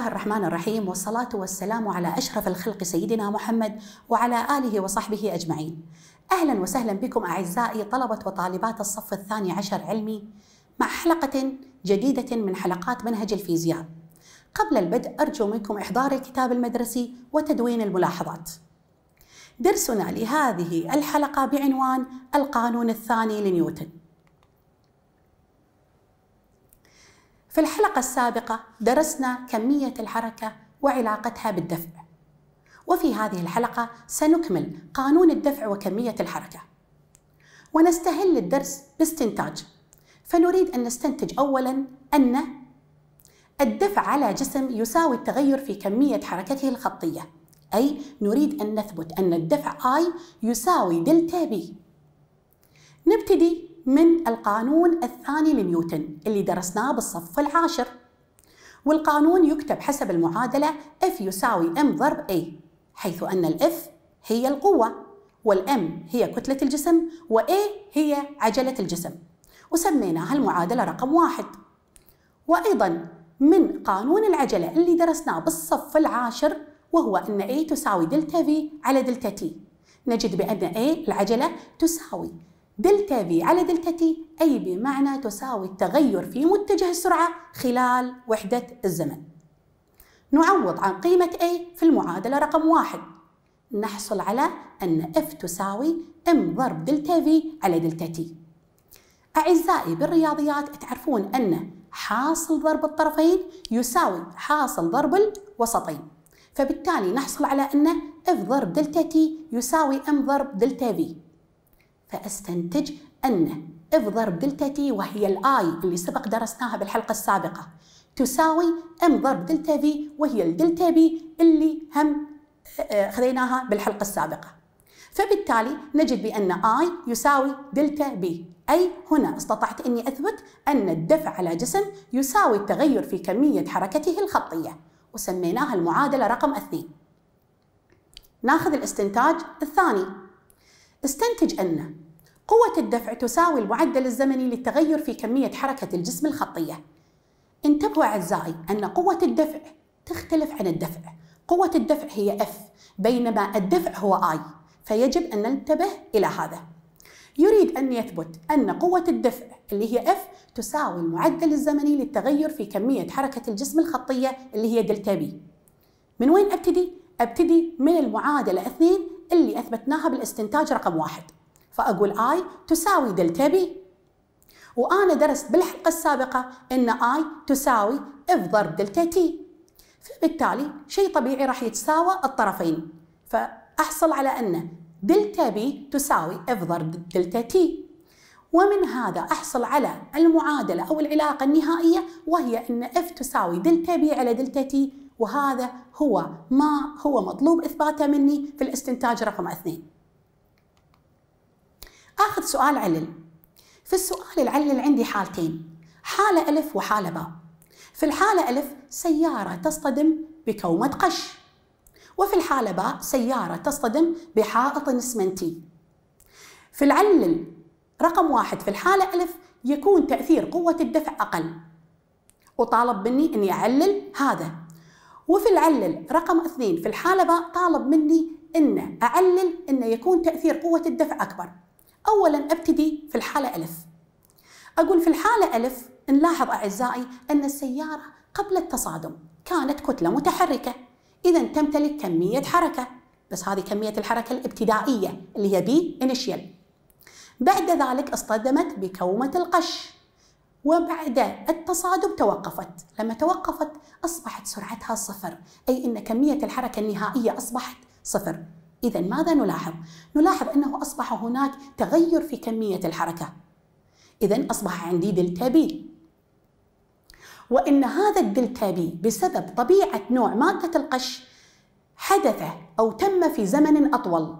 الله الرحمن الرحيم والصلاة والسلام على أشرف الخلق سيدنا محمد وعلى آله وصحبه أجمعين أهلا وسهلا بكم أعزائي طلبة وطالبات الصف الثاني عشر علمي مع حلقة جديدة من حلقات منهج الفيزياء قبل البدء أرجو منكم إحضار الكتاب المدرسي وتدوين الملاحظات درسنا لهذه الحلقة بعنوان القانون الثاني لنيوتن في الحلقة السابقة درسنا كمية الحركة وعلاقتها بالدفع وفي هذه الحلقة سنكمل قانون الدفع وكمية الحركة ونستهل الدرس باستنتاج فنريد أن نستنتج أولا أن الدفع على جسم يساوي التغير في كمية حركته الخطية أي نريد أن نثبت أن الدفع I يساوي دلتا B نبتدي من القانون الثاني لنيوتن اللي درسناه بالصف العاشر والقانون يكتب حسب المعادلة F يساوي M ضرب A حيث أن ال F هي القوة والام هي كتلة الجسم وA هي عجلة الجسم وسميناها المعادلة رقم واحد وأيضا من قانون العجلة اللي درسناه بالصف العاشر وهو أن A تساوي دلتا V على دلتا T نجد بأن A العجلة تساوي دلتا في على دلتا تي أي بمعنى تساوي التغير في متجه السرعة خلال وحدة الزمن نعوض عن قيمة A في المعادلة رقم واحد نحصل على أن F تساوي M ضرب دلتا V على دلتا T أعزائي بالرياضيات تعرفون أن حاصل ضرب الطرفين يساوي حاصل ضرب الوسطين فبالتالي نحصل على أن F ضرب دلتا T يساوي M ضرب دلتا V فأستنتج أن اف ضرب دلتا تي وهي الاي اللي سبق درسناها بالحلقة السابقة تساوي ام ضرب دلتا في وهي الدلتا بي اللي هم آه، آه، خذيناها بالحلقة السابقة فبالتالي نجد بأن اي يساوي دلتا بي أي هنا استطعت أني أثبت أن الدفع على جسم يساوي التغير في كمية حركته الخطية وسميناها المعادلة رقم اثنين ناخذ الاستنتاج الثاني تستنتج أن قوة الدفع تساوي المعدل الزمني للتغير في كمية حركة الجسم الخطية. انتبهوا أعزائي أن قوة الدفع تختلف عن الدفع. قوة الدفع هي F بينما الدفع هو I، فيجب أن ننتبه إلى هذا. يريد أن يثبت أن قوة الدفع اللي هي F تساوي المعدل الزمني للتغير في كمية حركة الجسم الخطية اللي هي دلتا بي. من وين أبتدي؟ أبتدي من المعادلة 2 اللي اثبتناها بالاستنتاج رقم واحد فاقول I تساوي دلتا B وانا درست بالحلقه السابقه ان I تساوي F ضرب دلتا T فبالتالي شيء طبيعي راح يتساوى الطرفين فاحصل على ان دلتا B تساوي F ضرب دلتا T ومن هذا أحصل على المعادلة أو العلاقة النهائية وهي أن F تساوي دلتا B على دلتا T وهذا هو ما هو مطلوب إثباته مني في الاستنتاج رقم اثنين آخذ سؤال علل في السؤال العلل عندي حالتين حالة ألف وحالة باء في الحالة ألف سيارة تصطدم بكومة قش وفي الحالة باء سيارة تصطدم بحائط اسمنتي في العلل رقم واحد في الحالة ألف يكون تأثير قوة الدفع أقل وطالب مني أني أعلل هذا وفي العلل رقم اثنين في الحالة طالب مني أن أعلل أن يكون تأثير قوة الدفع أكبر أولا أبتدي في الحالة ألف أقول في الحالة ألف نلاحظ أعزائي أن السيارة قبل التصادم كانت كتلة متحركة إذا تمتلك كمية حركة بس هذه كمية الحركة الابتدائية اللي هي بي initial بعد ذلك اصطدمت بكومة القش وبعد التصادم توقفت لما توقفت أصبحت سرعتها صفر أي أن كمية الحركة النهائية أصبحت صفر إذا ماذا نلاحظ؟ نلاحظ أنه أصبح هناك تغير في كمية الحركة إذا أصبح عندي دلتا بي وإن هذا الدلتا بي بسبب طبيعة نوع مادة القش حدث أو تم في زمن أطول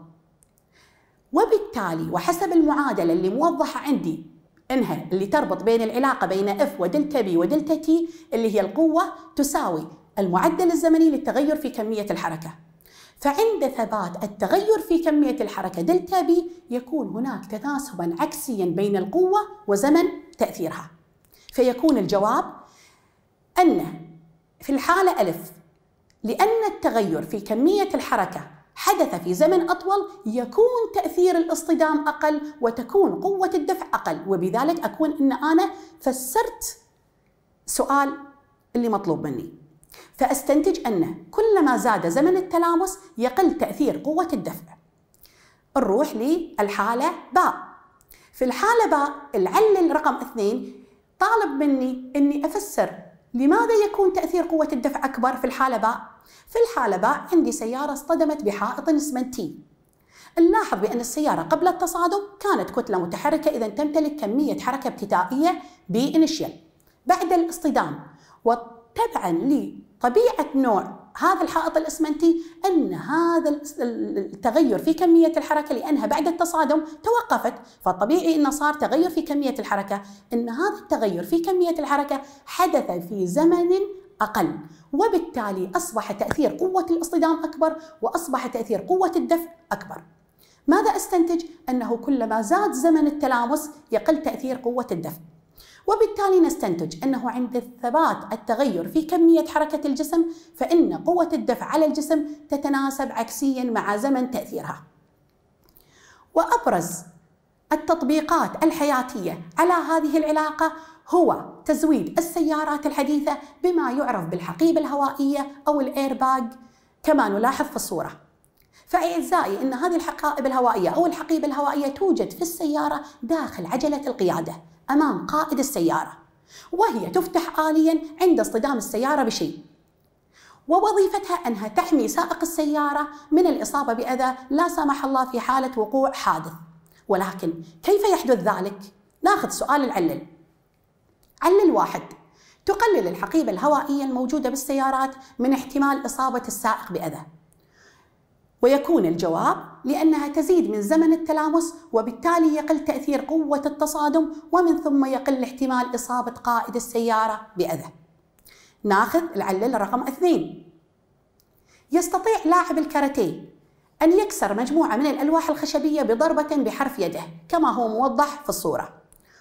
وبالتالي وحسب المعادلة اللي موضحة عندي انها اللي تربط بين العلاقه بين اف ودلتا بي ودلتا تي اللي هي القوه تساوي المعدل الزمني للتغير في كميه الحركه. فعند ثبات التغير في كميه الحركه دلتا بي يكون هناك تناسبا عكسيا بين القوه وزمن تاثيرها. فيكون الجواب ان في الحاله الف لان التغير في كميه الحركه حدث في زمن أطول يكون تأثير الاصطدام أقل وتكون قوة الدفع أقل وبذلك أكون أن أنا فسرت سؤال اللي مطلوب مني فأستنتج أن كلما زاد زمن التلامس يقل تأثير قوة الدفع نروح للحالة باء في الحالة باء العلل رقم اثنين طالب مني أني أفسر لماذا يكون تأثير قوة الدفع أكبر في الحالة باء في الحالة باء عندي سيارة اصطدمت بحائط اسمنتي نلاحظ بأن السيارة قبل التصادم كانت كتلة متحركة إذا تمتلك كمية حركة ابتدائية بإنيشيال بعد الاصطدام وتبعا لطبيعة نوع هذا الحائط الاسمنتي ان هذا التغير في كميه الحركه لانها بعد التصادم توقفت فالطبيعي انه صار تغير في كميه الحركه ان هذا التغير في كميه الحركه حدث في زمن أقل وبالتالي أصبح تأثير قوة الاصطدام أكبر وأصبح تأثير قوة الدفع أكبر ماذا أستنتج؟ أنه كلما زاد زمن التلامس يقل تأثير قوة الدفع وبالتالي نستنتج أنه عند الثبات التغير في كمية حركة الجسم فإن قوة الدفع على الجسم تتناسب عكسيا مع زمن تأثيرها وأبرز التطبيقات الحياتية على هذه العلاقة هو تزويد السيارات الحديثة بما يعرف بالحقيبة الهوائية أو الإيرباج كما نلاحظ في الصورة فأعزائي أن هذه الحقائب الهوائية أو الحقيبة الهوائية توجد في السيارة داخل عجلة القيادة أمام قائد السيارة وهي تفتح آليا عند اصطدام السيارة بشيء ووظيفتها أنها تحمي سائق السيارة من الإصابة بأذى لا سمح الله في حالة وقوع حادث ولكن كيف يحدث ذلك؟ ناخذ سؤال العلل. علل واحد تقلل الحقيبة الهوائية الموجودة بالسيارات من احتمال إصابة السائق بأذى. ويكون الجواب لأنها تزيد من زمن التلامس وبالتالي يقل تأثير قوة التصادم ومن ثم يقل احتمال إصابة قائد السيارة بأذى. ناخذ العلل رقم اثنين. يستطيع لاعب الكاراتيه أن يكسر مجموعة من الألواح الخشبية بضربة بحرف يده كما هو موضح في الصورة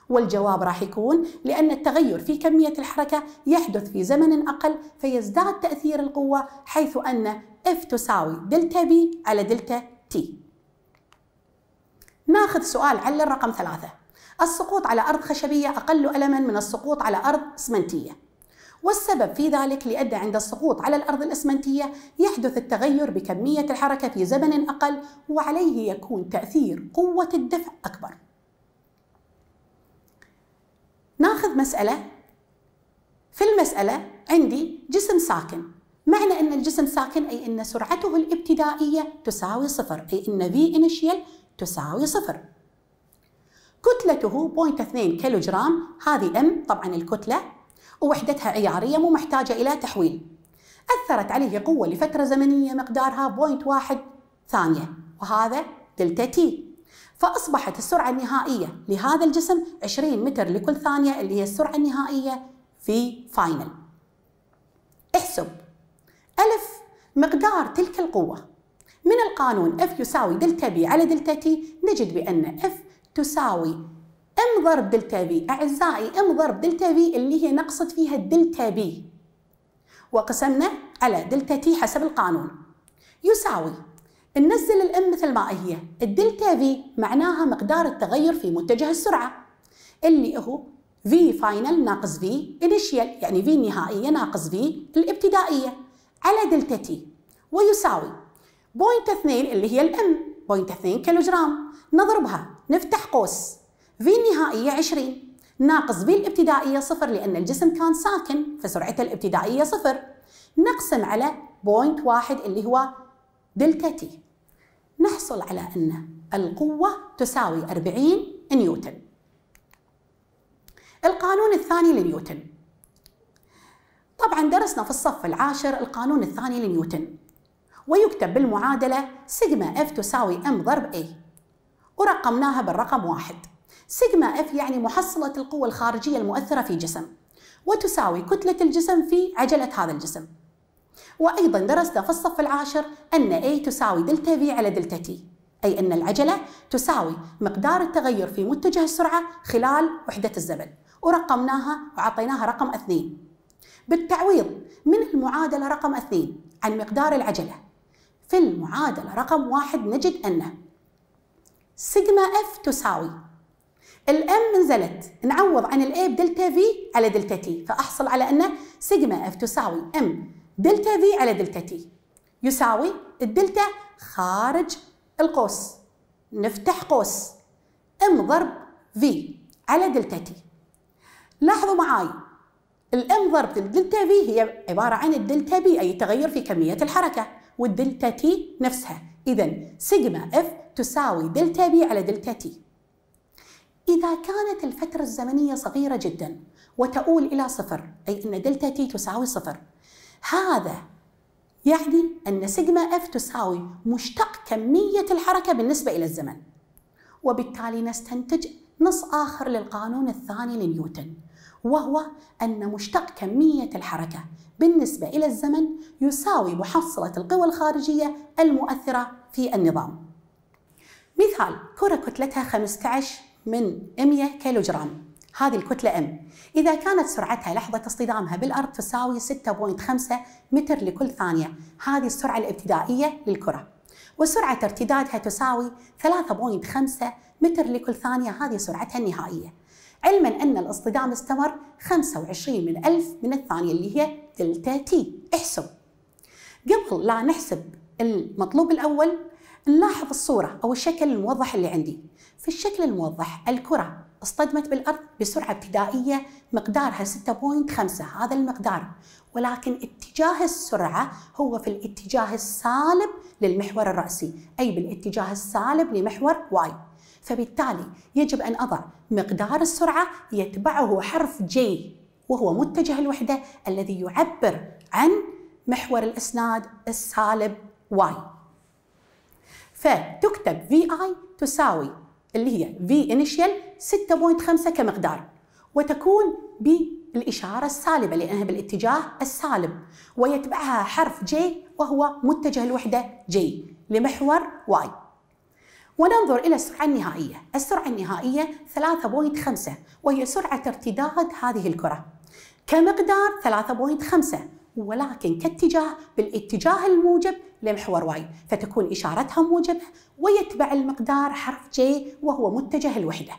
والجواب راح يكون لأن التغير في كمية الحركة يحدث في زمن أقل فيزداد تأثير القوة حيث أن F تساوي دلتا B على دلتا T ناخذ سؤال علل رقم ثلاثة السقوط على أرض خشبية أقل ألما من السقوط على أرض اسمنتية والسبب في ذلك لأن عند السقوط على الأرض الإسمنتية يحدث التغير بكمية الحركة في زمن أقل وعليه يكون تأثير قوة الدفع أكبر ناخذ مسألة في المسألة عندي جسم ساكن معنى أن الجسم ساكن أي أن سرعته الابتدائية تساوي صفر أي أن V initial تساوي صفر كتلته 0.2 كيلوغرام هذه M طبعا الكتلة ووحدتها عيارية مو محتاجة إلى تحويل أثرت عليه قوة لفترة زمنية مقدارها 0.1 ثانية وهذا دلتا تي فأصبحت السرعة النهائية لهذا الجسم 20 متر لكل ثانية اللي هي السرعة النهائية في فاينل احسب ألف مقدار تلك القوة من القانون F يساوي دلتا B على دلتا T نجد بأن F تساوي ام ضرب دلتا في اعزائي ام ضرب دلتا في اللي هي نقصد فيها الدلتا بي وقسمنا على دلتا تي حسب القانون يساوي ننزل الام مثل ما هي الدلتا في معناها مقدار التغير في متجه السرعه اللي هو في فاينل ناقص في انيشيال يعني في النهائيه ناقص في الابتدائيه على دلتا تي ويساوي بوينت 2 اللي هي الام بوينت 2 كيلوجرام نضربها نفتح قوس في النهائية 20 ناقص في الابتدائية صفر لأن الجسم كان ساكن فسرعته الابتدائية صفر نقسم على بوينت واحد اللي هو دلتا تي نحصل على أن القوة تساوي 40 نيوتن القانون الثاني لنيوتن طبعا درسنا في الصف العاشر القانون الثاني لنيوتن ويكتب بالمعادلة سيجما اف تساوي ام ضرب اي ورقمناها بالرقم واحد سيجما اف يعني محصلة القوة الخارجية المؤثرة في جسم وتساوي كتلة الجسم في عجلة هذا الجسم وأيضا درسنا في الصف العاشر أن A تساوي دلتا V على دلتا T أي أن العجلة تساوي مقدار التغير في متجه السرعة خلال وحدة الزمن ورقمناها وعطيناها رقم 2 بالتعويض من المعادلة رقم 2 عن مقدار العجلة في المعادلة رقم 1 نجد أن سيجما F تساوي الام انزلت نعوض عن الاي بدلتا في على دلتا تي فاحصل على ان سيجما اف تساوي ام دلتا في على دلتا تي يساوي الدلتا خارج القوس نفتح قوس ام ضرب في على دلتا تي لاحظوا معاي الام ضرب الدلتا في هي عباره عن الدلتا بي اي تغير في كميه الحركه والدلتا تي نفسها اذا سيجما اف تساوي دلتا بي على دلتا تي إذا كانت الفترة الزمنية صغيرة جدا وتؤول إلى صفر أي أن دلتا تي تساوي صفر هذا يعني أن سيجما اف تساوي مشتق كمية الحركة بالنسبة إلى الزمن وبالتالي نستنتج نص آخر للقانون الثاني لنيوتن وهو أن مشتق كمية الحركة بالنسبة إلى الزمن يساوي محصلة القوى الخارجية المؤثرة في النظام مثال كرة كتلتها 15 من 100 جرام هذه الكتلة ام إذا كانت سرعتها لحظة اصطدامها بالأرض تساوي 6.5 متر لكل ثانية هذه السرعة الابتدائية للكرة وسرعة ارتدادها تساوي 3.5 متر لكل ثانية هذه سرعتها النهائية علما أن الاصطدام استمر 25 من ألف من الثانية اللي هي دلتا تي احسب قبل لا نحسب المطلوب الأول نلاحظ الصورة أو الشكل الموضح اللي عندي في الشكل الموضح الكرة اصطدمت بالأرض بسرعة ابتدائية مقدارها 6.5 هذا المقدار ولكن اتجاه السرعة هو في الاتجاه السالب للمحور الرأسي أي بالاتجاه السالب لمحور واي فبالتالي يجب أن أضع مقدار السرعة يتبعه حرف جي وهو متجه الوحدة الذي يعبر عن محور الإسناد السالب واي فتكتب في اي تساوي اللي هي في انيشال 6.5 كمقدار وتكون بالإشارة السالبة لأنها بالاتجاه السالب ويتبعها حرف جي وهو متجه الوحدة جي لمحور واي وننظر إلى السرعة النهائية السرعة النهائية 3.5 وهي سرعة ارتداد هذه الكرة كمقدار 3.5 ولكن كاتجاه بالاتجاه الموجب لمحور واي فتكون إشارتها موجبة ويتبع المقدار حرف جي وهو متجه الوحدة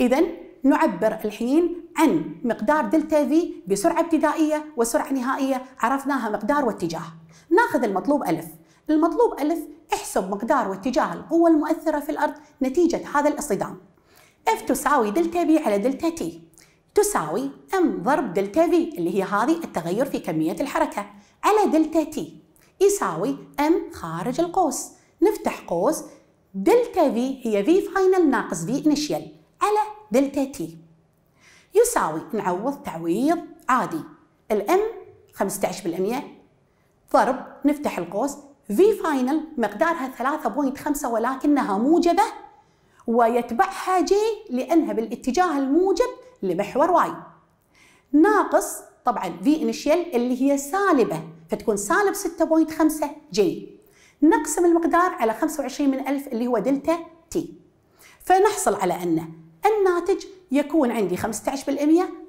إذا نعبر الحين عن مقدار دلتا في بسرعة ابتدائية وسرعة نهائية عرفناها مقدار واتجاه ناخذ المطلوب ألف المطلوب ألف احسب مقدار واتجاه القوة المؤثرة في الأرض نتيجة هذا الاصطدام اف تساوي دلتا بي على دلتا تي تساوي ام ضرب دلتا في اللي هي هذه التغير في كمية الحركة على دلتا تي يساوي ام خارج القوس نفتح قوس دلتا في هي في فاينل ناقص في انيشيال على دلتا تي يساوي نعوض تعويض عادي الام 15% ضرب نفتح القوس في فاينل مقدارها 3.5 ولكنها موجبة ويتبعها جي لأنها بالاتجاه الموجب لمحور واي ناقص طبعا في انيشيال اللي هي سالبه فتكون سالب 6.5 جي نقسم المقدار على 25 من 1000 اللي هو دلتا تي فنحصل على ان الناتج يكون عندي 15%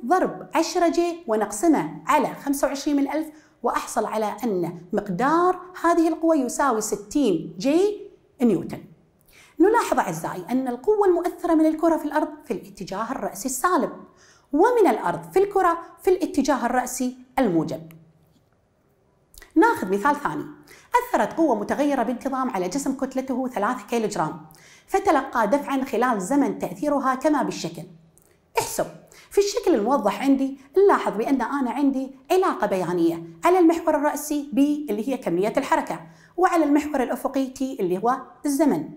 ضرب 10 جي ونقسمه على 25 من 1000 وأحصل على أن مقدار هذه القوة يساوي 60 جي نيوتن نلاحظ أعزائي أن القوة المؤثرة من الكرة في الأرض في الاتجاه الرأسي السالب ومن الأرض في الكرة في الاتجاه الرأسي الموجب ناخذ مثال ثاني أثرت قوة متغيرة بانتظام على جسم كتلته 3 كيلوغرام فتلقى دفعا خلال زمن تأثيرها كما بالشكل احسب في الشكل الموضح عندي نلاحظ بأن أنا عندي علاقة بيانية على المحور الرأسي B اللي هي كمية الحركة وعلى المحور الأفقي T اللي هو الزمن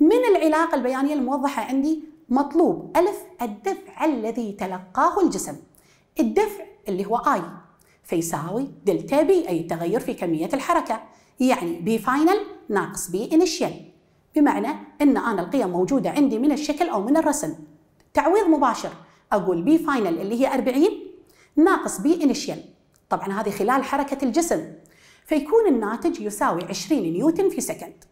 من العلاقة البيانية الموضحة عندي مطلوب ألف الدفع الذي تلقاه الجسم الدفع اللي هو I فيساوي دلتا بي أي التغير في كمية الحركة يعني بي فاينل ناقص بي انيشيال بمعنى أن أنا القيم موجودة عندي من الشكل أو من الرسم تعويض مباشر أقول بي فاينل اللي هي 40 ناقص بي انيشيال طبعا هذه خلال حركة الجسم فيكون الناتج يساوي 20 نيوتن في سكند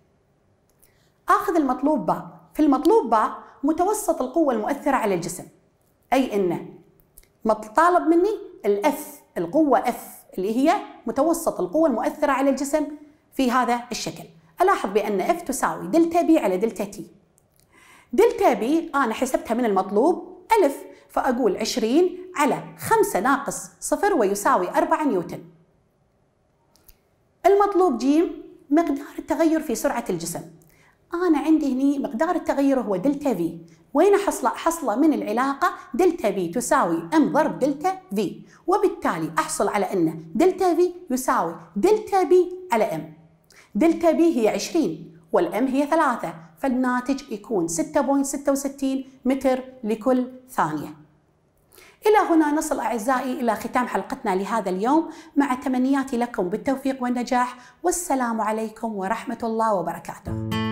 اخذ المطلوب باء في المطلوب باء متوسط القوه المؤثره على الجسم اي انه طالب مني الاف القوه اف اللي هي متوسط القوه المؤثره على الجسم في هذا الشكل الاحظ بان اف تساوي دلتا بي على دلتا تي دلتا بي انا حسبتها من المطلوب الف فاقول 20 على 5 ناقص 0 ويساوي 4 نيوتن المطلوب جيم مقدار التغير في سرعه الجسم انا عندي هني مقدار التغير هو دلتا في وين احصله احصله من العلاقه دلتا في تساوي ام ضرب دلتا في وبالتالي احصل على ان دلتا في يساوي دلتا بي على ام دلتا بي هي 20 والام هي 3 فالناتج يكون 6.66 متر لكل ثانيه إلى هنا نصل أعزائي إلى ختام حلقتنا لهذا اليوم مع تمنياتي لكم بالتوفيق والنجاح والسلام عليكم ورحمة الله وبركاته